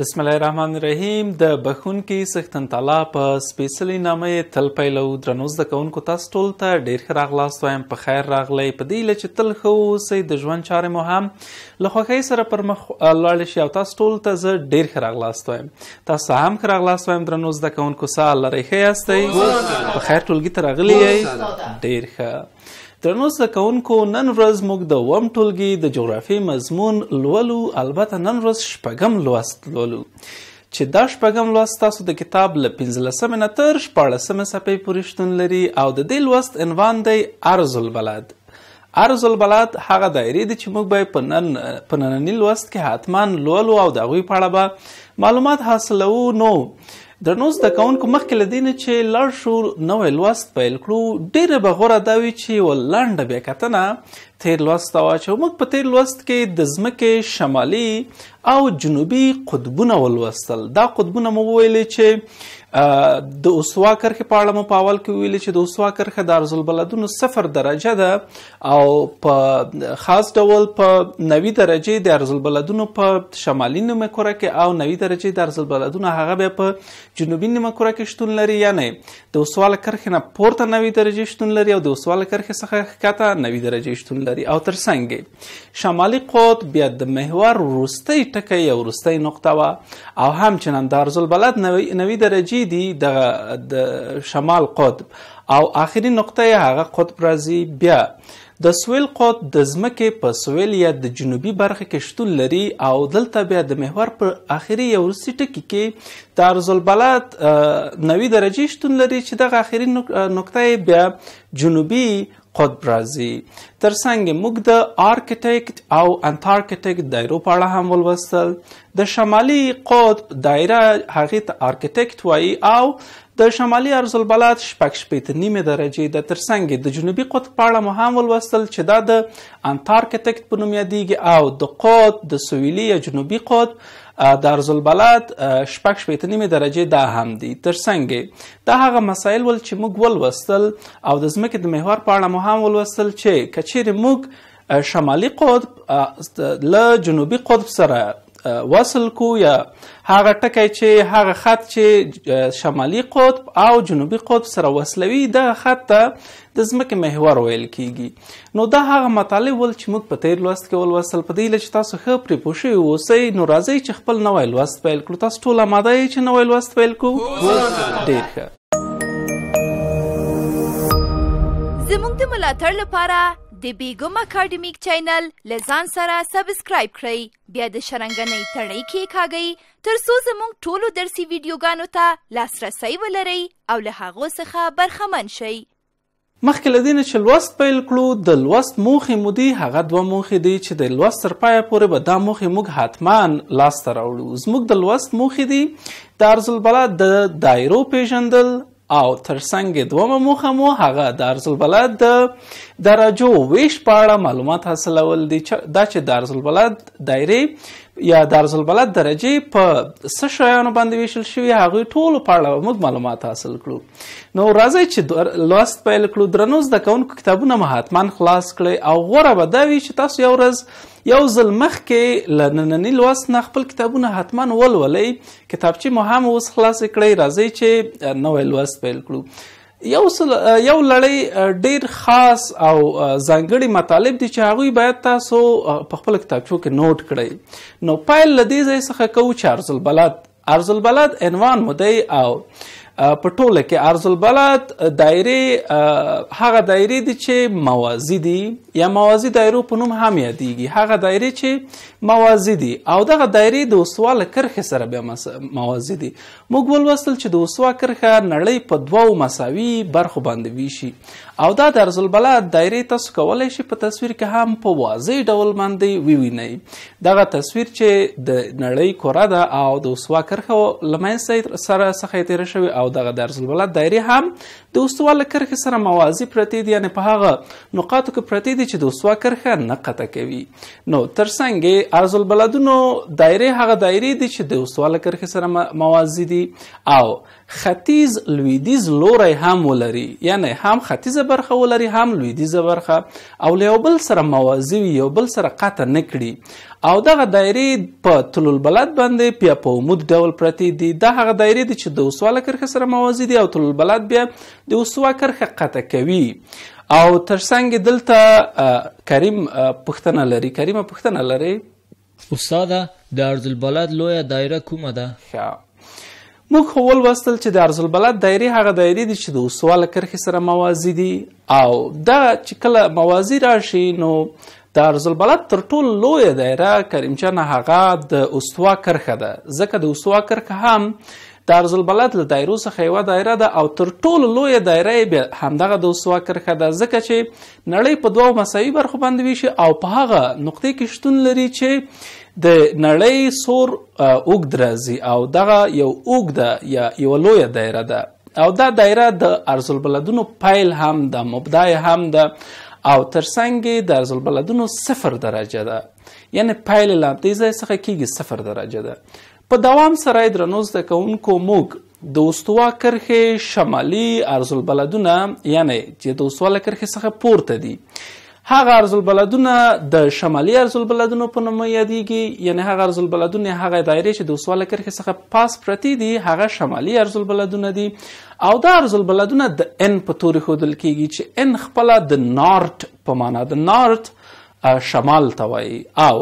بسم الله الرحمن الرحیم د بخونکې سختن تعالی په سپیشلی نامې تل پیلو درنوز د کونکو تاسو ټول ته ډیر خراغ لاس وایم په خیر راغلی په دې لچ تل خو سي د ژوند چارې مو هم له خوخې سره پر مخ لاړ شي او تاسو ټول ته زه ډیر خراغ لاس وایم تاسو هم خراغ لاس وایم درنوز د کونکو سال لري خیاستې په خیر ټولګي ته راغلی یې ډیر ښه درنو زده کوونکو نن ورځ موږ د اووم ټولګي د جغرافیې مضمون لولو البته نن ورځ شپږم لوست لولو چې دا شپږم لوست تاسو د کتاب له پنځلسمې نه تر شپاړسمې څپې پورې شتون لري او د دې لوست عنوان دی عرض البلد عرض البلد هغه دایرې دي چې موږ به په نن په ننني لوست کې حتمان لولو او د هغوی په اړه به معلومات حاصلوو نو درنو زده کوونکو مخکې له دې نه چې لاړ شو نوی لوست پیل کړو ډېره به غوره دا وي چې یوه لنډه بیاکتنه تیر لوست ته واچو موږ په تیر لوست کې د ځمکې شمالي او جنوبي قطبونه ولوستل دا قطبونه مو ویلې چې د اوسوا کرخه په اړه مو په اول کې ویلې چې د اوسوا کرخه د ارزالبلدونو صفر درجه ده او په خاص ډول په 90 درجه د ارزالبلدونو په شمالي نیمه کره کې او 90 درجه د ارزالبلدونو هغه به په جنوبي نیمه کره کې شتون لري یعنی د اوسوا کرخه نه پورته 90 درجه شتون لري او د اوسوا کرخه څخه ښکته 90 درجه شتون لري او تر څنګه شمالي قطب بیا د محور وروستي ټکی یو وروستۍ نقطه وه او همچنان دارزالبلد نوي درجې دي دغه د شمال قطب او آخري نقطه یې هغه قطب راځي بیا د سویل قطب د ځمکې په سویل یا د جنوبي برخه کې شتون لري او دلته بیا د محور پر آخري یو وروستي ټکي کې طرزالبلد نوي درجې شتون لري چې دغه آخري نقطه بیا جنوبي قطب راځي ترڅنګ موږ د آرکیټیکټ او انټارکیټیکټ دایرو په اړه هم ولوستل د شمالي قطب دایره هغه ته آرکیټیکټ وایي او د شمالي عرض البلد شپږ شپږ نیمه درجه د ترڅنګ د جنوبي قطب په اړه مهم ولوستل چې دا د انټارکیټیکټ په نوم یادیږي او د قطب د سویلي یا جنوبي قطب درز البلد شپږ شپېته نیمې درجې دا هم دي ترڅنګ دا هغه مسایل ول چې موږ ولوستل او د ځمکې د محور په اړه مو هم ولوستل چې که چیرې موږ شمالي قطب له جنوبي قطب سره وصل کو یا هغه ټکی چې هغه خط چې شمالي قطب او جنوبي قطب سره وصلوي د خط ته د ځمکې محور ویل کیږي نو دا هغه مطالب ول چې موږ په تیر لوست کې ول وصل په دې لچ تاسو خو پرې پوښي اوسئ نو راځي چې خپل نوې لوست پیل کړو تاسو ټول ماده چې نوې لوست پیل کو ډیر ښه زموږ د ملاتړ لپاره د بیګم اکیډمیک چینل لزان سره سبسکرایب کړئ بیا د شرنګنې تړۍ کې کاږئ تر څو زموږ ټولو درسي ویډیوګانو ته لاسرسی ولرئ او له هغو څخه برخمن شئ مخکې لدین چې لوست پیل کړو د لوست موخې مودي هغه دوه موخې دي چې د لوست تر پایه پورې به دا موخې موږ حتمان لاسته راوړو زموږ د لوست موخې دي د ارزالبلا د دایرو پیژندل او ترڅنګ دومه موخه مو هغه د ارزالبلد د درجو ویش په اړه معلومات حاصلول دي دا چې د ارزالبلد دایره یا دارس البلد درجه په څه شیانو باندې ویشل شوي هغوی ټولو په اړه موږ معلومات حاصل کړو نو راځئ چې لوست پیل کړو درنو زده کوونکو کتابونه مهاتمان خلاص کړئ او غوره به دا وي چې تاسو یو ورځ یو ځل مخکې له ننني لوست نه خپل کتابونه حتما ولولئ کتابچې مو هم اوس خلاصې کړئ راځئ چې نوی لوست پیل کړو یو سل یو لړۍ ډیر خاص او ځانګړي مطالب دي چې هغه باید تاسو په خپل کتابچو کې نوٹ کړئ نو پایل لدې ځای څخه کوو چې ارزل بلد ارزل بلد عنوان مو دی او په ټوله کې ارض البلد دایره هغه دایره دي چې موازی دي یا موازی دایرو په نوم هم یادېږي هغه دایره چې موازی دي او دغه دایره د وسواله کرخه سره بیا موازی دي موږ ولوستل چې د وسوا کرخه نړۍ په دوو مساوي برخو باندې ویشي او دا د ارزالبلا دایره تاسو کولی شي په تصویر کې هم په واضح ډول باندې ووینئ دغه تصویر چې د نړۍ کره ده او د استوا کرښه لمنځه سره څخه تېره شوې او دغه د ارزالبلا دایرې هم د استوا له کرښې سره موازي پرتې دي یعنې په هغه نقاطو کې پرتې دي چې د استوا کرښه نه قطع کوي نو ترڅنګ یې ارزالبلدونو دایرې هغه دایرې دي چې د استوا له کرښې سره موازي دي او ختیز لویدیز لوری هم ولري یعنی هم ختیزه برخه ولري هم لویدیزه برخه او له یو بل سره موازی وي یو بل سره قطع نه کړي او دغه دایرې په طول البلد باندې بیا په عمود ډول پرتې دي دا هغه دایرې دي چې د اوسواله کرښه سره موازی دي او طول البلد بیا د اوسوا کرښه قطع کوي او ترڅنګ دلته کریم پښتنه لري کریمه پښتنه لري استاد د ارض البلد لویه دایره کومه ده دا؟ موږ هول وستل چې د ارزل بلد دایره هغه دایره دي چې د اوسواله کرخي سره موازی دي او دا چې کله موازی راشي نو د ارزل بلد تر ټولو لوی دایره کریم جان هغه د اوسوا کرخه ده ځکه د اوسوا کرخه هم طرز البلد له دایرو څخه یوه دایره ده او تر ټولو لویه دایره یې بیا همدغه د استوا کرښه ده ځکه چې نړۍ په دوو مساوي برخو باندې ویشي او په هغه نقطې کې شتون لري چې د نړۍ سور اوږد راځي او دغه یو اوږده یا یوه لویه دایره ده او دا دایره د ارز البلدونو پیل هم ده مبدای هم ده او ترڅنګ د ارز البلدونو صفر درجه ده یعنی پیل له دې ځای څخه کېږي صفر درجه ده په دوام سره درنو زده کوونکو موږ د استوا کرښې شمالي عرض البلدونه یعنی چې د استوا له کرښې څخه پورته دي هغه عرض البلدونه د شمالي عرض البلدونو په نوم یادیږي یعنی هغه عرض البلدونه هغه دایره چې د وسواله کرښې څخه پاس پرتی دي هغه شمالي عرض البلدونه دي او دا عرض البلدونه د ان په تورې ښودل کیږي چې ان خپله د نارت په معنا د نارت شمال ته وایي او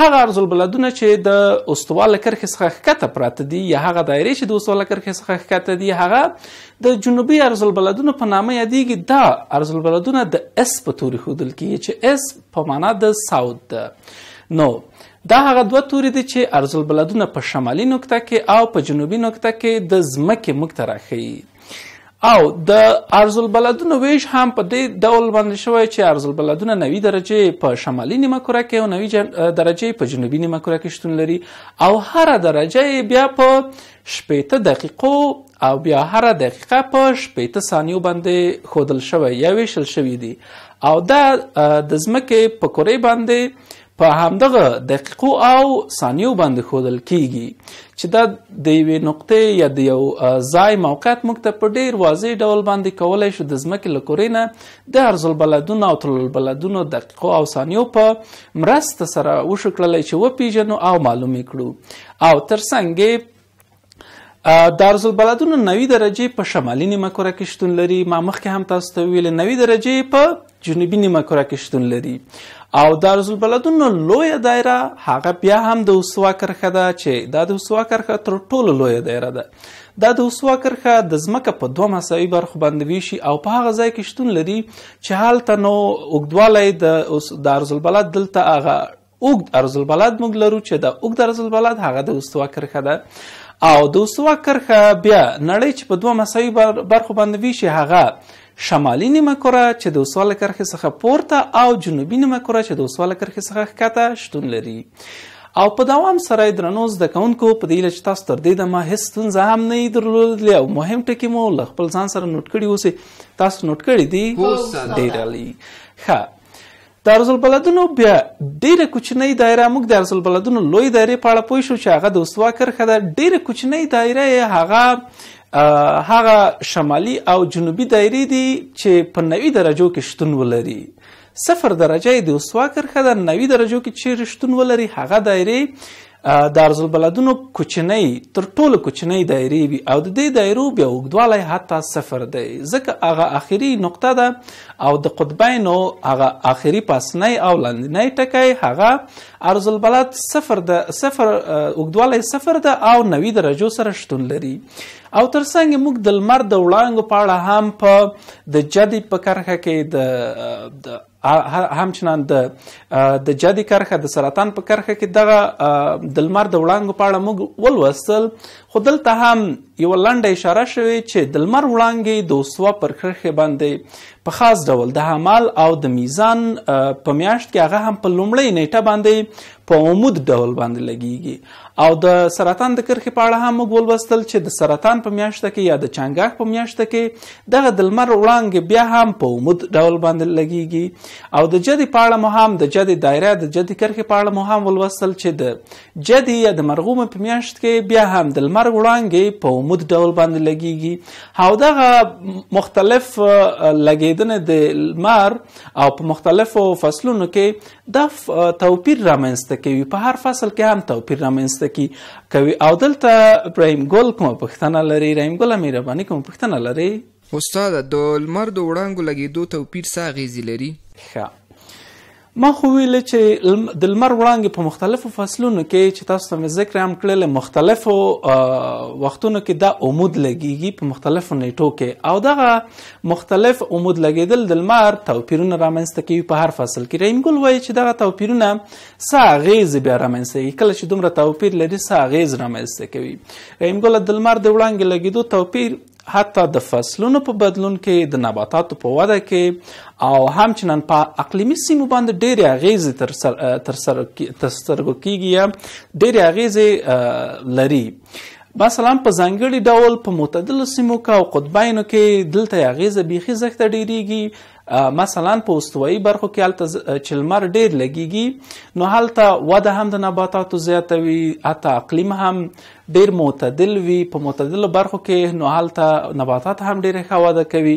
هغه ارز البلدونه چې د استوال کرښې څخه ښکته پراته دي یا هغه دایرې چې د استوال کرښې څخه ښکته دي هغه د جنوبي ارز البلدونه په نامه یادیږي دا ارز البلدونه د اس په توري ښودل کیږي چې اس په معنا د ساوت ده نو دا هغه دوه توري دي چې ارز البلدونه په شمالي نقطه کې او په جنوبي نقطه کې د ځمکې موږ ته راښیي او د ارز البلدونو ویش هم په دې ډول باندې شوی چې ارز البلدونه 90 درجه په شمالي نیمه کره کې او 90 درجه په جنوبي نیمه کره کې شتون لري او هر درجه بیا په شپېته دقیقو او بیا هر دقیقه په شپېته ثانیو باندې خودل شوی یا ویشل شوی دی او دا د ځمکې په کورې باندې په همدغه دقیقو او ثانیو باندې خودل کیږي چې دا د یوې نقطې یا د یو ځای موقعیت موږ ته په ډیر واضح ډول باندې کولی شو د ځمکې له کورې نه د عرض البلدونو او طول البلدونو دقیقو او ثانیو په مرسته سره وشو کړلی چې وپیژنو او معلومې کړو او تر څنګ دارالبلدونه 90 درجه په شمالي نیمه کره کې شتون لري ما مخکې هم تاسو ته ویل 90 درجه په جنوبي نیمه کره کې شتون لري او دارالبلدونه لوی دایره هغه بیا هم د اوسوا کرخه ده چې دا د اوسوا کرخه تر ټولو لوی دایره ده دا د اوسوا کرخه د ځمکه په دوه مساوي برخو باندې ویشي او په هغه ځای کې شتون لري چې هلته نو اوږدوالی د دارالبلد دلته هغه اوږد ارزالبلد موږ لرو چې دا اوږد ارزالبلد هغه د اوسوا کرخه ده او د اوسوا کرخه بیا نړۍ چې په دوه مساوي برخو باندې ویشي هغه شمالي نیمه کره چې د اوسوا کرخې څخه پورته او جنوبي نیمه کره چې د اوسوا کرخې څخه ښکته شتون لري او په دوام سره درنو زده کوونکو په دې لچ تاسو تر دې د ما هیڅ ستونزه هم نه درلودلې او مهم ټکی مو خپل ځان سره نوٹ کړی اوسې تاسو نوٹ کړی دی ډیر عالی ښه دارالبلدونو بیا ډیره کوچنۍ دایره موږ د دارالبلدونو لوی دایره په اړه پوه شو چې هغه د استوا کرخه ده ډیره کوچنۍ دایره یې هغه هغه شمالي او جنوبي دایرې دي چې په نوي درجو کې شتون ولري صفر درجه د استوا کرخه ده نوي درجو کې چې شتون ولري هغه دایره درز البلدونو کوچنۍ تر ټولو کوچنۍ دایره وي او د دې دایرو بیا وګدواله حتی صفر دی ځکه هغه اخیری نقطه ده او د قطبینو هغه اخیری پاسنۍ او لاندنۍ ټکی هغه ارز البلد صفر ده صفر وګدواله صفر ده او 90 درجو سره شتون لري او ترڅنګ موږ د لمر د وړانګو په اړه هم په د جدي په کرخه کې د همچنان د د جدي کرخه د سرطان په کرخه کې دغه د لمر د وړانګو په اړه موږ ولوستل خو دلته هم یو لنډه اشاره شوې چې د لمر وړانګې د سوا پر کرښې باندې په خاص ډول د حمال او د میزان په میاشت کې هغه هم په لومړۍ نیټه باندې په عمود ډول باندې لګیږي او د سرطان د کرښې په اړه هم موږ ولوستل چې د سرطان په میاشت کې یا د چنګاښ په میاشت کې دغه د لمر وړانګې بیا هم په عمود ډول باندې لګیږي او د جدي په اړه مو هم د جدي دایره د جدي کرښې په اړه مو هم ولوستل چې د جدي یا د مرغومه په میاشت کې بیا هم د لمر لمر وړانګې په عمود ډول باندې لګیږي او دغه مختلف لګیدنه د لمر او په مختلفو فصلونو کې د توپیر رامنځته کوي په هر فصل کې هم توپیر رامنځته کوي او دلته ابراهیم ګل کومه پوښتنه لري ابراهیم ګل مهرباني کومه پوښتنه لري استاد د لمر د وړانګو لګیدو توپیر څه اغیزې لري ښه ما خو ویل چې د لمر وړانګې په مختلفو فصلونو کې چې تاسو ته ذکر هم کړل مختلفو وختونو کې دا عمود لګیږي په مختلفو نیټو کې او دغه مختلف عمود لګیدل د لمر توپیرونه رامنځته کوي په هر فصل کې ریم ګل وایي چې دغه توپیرونه ساغیز بیا رامنځته کوي کله چې دومره توپیر لري ساغیز رامنځته کوي ریم ګل د لمر د وړانګې لګیدو توپیر حتی د فصلونو په بدلون کې د نباتاتو په وده کې او همچنان په اقلیمی سیمو باندې ډېرې اغیزې تر سر تر سر تر سترګو کیږي ډېرې اغیزې لري مثلا په ځانګړي ډول په معتدلو سیمو کې او قطبینو کې دلته اغیزه بیخي زخته ډیریږي مثلا په استوایي برخو کې هلته چلمر ډیر لګیږي نو هلته وده هم د نباتاتو زیاتوي حتی اقلیم هم ډیر معتدل وي په معتدلو برخو کې نو هلته نباتات هم ډیر ښه وده کوي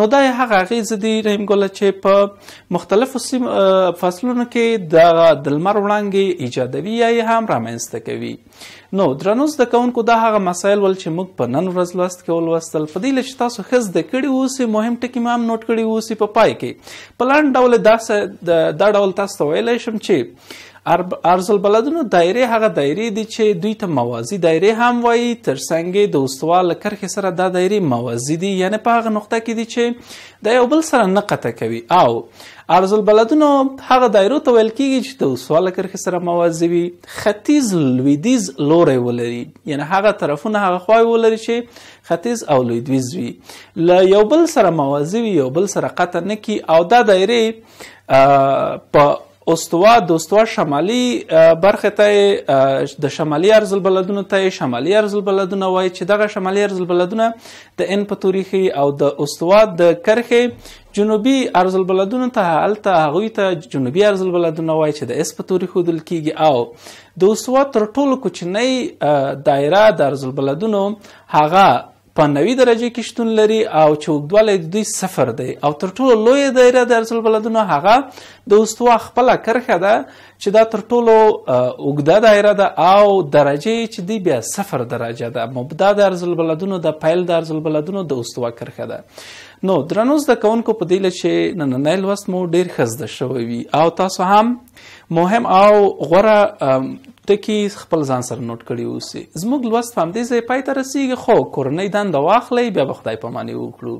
نو دا هغه اغیزه دي رحیم ګله چې په مختلفو فصلونو کې د لمر وړانګې ایجادوي یا هم رامنځته کوي نو درنو زده کوونکو دا هغه مسایل ول چې موږ په نن ورځ لوست کې ولوستل په دې لږ تاسو ښه زده کړي اوسې مهم ټکي مام نوټ کړي اوسې په پای کې په لاندې ډول دا دا ډول تاسو ته ویلی شم چې ارز البلدونو دایره هغه دایره دي چې دوی ته موازی دایره هم وایي تر څنګه د استوال کرښې سره دا دایره موازی دي یعنی په هغه نقطه کې دي چې د یو بل سره نه قطع کوي او عرض البلدونو هغه دایرو ته ویل کیږي چې د سواله کرښې سره موازی وي ختیځ لویدیز لوری ولري یعنی هغه طرفونه هغه خواې ولري چې ختیځ او لویدیز وي له یو بل سره موازی وي یو بل سره قطع نه کی او دا دایرې په استوا د استوا شمالي برخه ته د شمالي ارز البلدونو ته شمالي ارز البلدونه وای چې دغه شمالي ارز البلدونه د ان په تاریخي او د استوا د کرخه جنوبي ارز البلدونو ته الته هغه ته جنوبي ارز البلدونه وای چې د اس په تاریخ ودل کیږي او د استوا تر ټولو کوچنی دایره د ارز البلدونو هغه په نوي درجه کې شتون لري او چې اوږدوالی د دوی صفر دی او تر ټولو لویه دایره د ارسل بلدونو هغه د استوا خپله کرښه ده چې دا تر ټولو اوږده دایره ده او درجه چې دی بیا صفر درجه ده مبدا د ارسل بلدونو د پیل د ارسل بلدونو د استوا کرښه ده نو درنو زده کوونکو په دې چې نننی لوست مو ډیر ښه زده شوی وي او تاسو هم مهم او غوره ټکي خپل ځان سره نوٹ کړی اوسي زموږ لوست هم دې ځای پای ته رسیږي خو کورنۍ دند واخلې بیا به خدای پاماني وکړو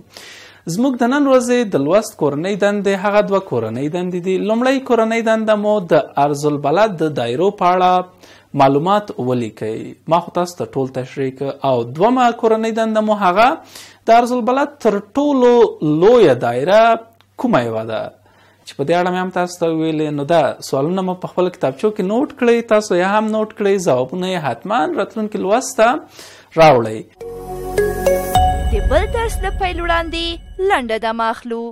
زموږ د نن ورځې د لوست کورنۍ دندې هغه دوه کورنۍ دندې دي لومړی کورنۍ دنده مو د ارز البلد د دایرو په اړه معلومات ولیکئ ما خو تاسو ته ټول تشریح او دومه کورنۍ دنده مو هغه د ارز البلد تر ټولو لویه دایره کومه یوه ده چې په دې اړه مې هم تاسو ته ویلې نو دا سوالونه مو په خپل کتابچو کې نوٹ کړئ تاسو یا هم نوٹ کړئ ځوابونه یې حتمان راتلونکي لوست ته راوړئ د بل درس د پیل وړاندې لنډه د ماخلو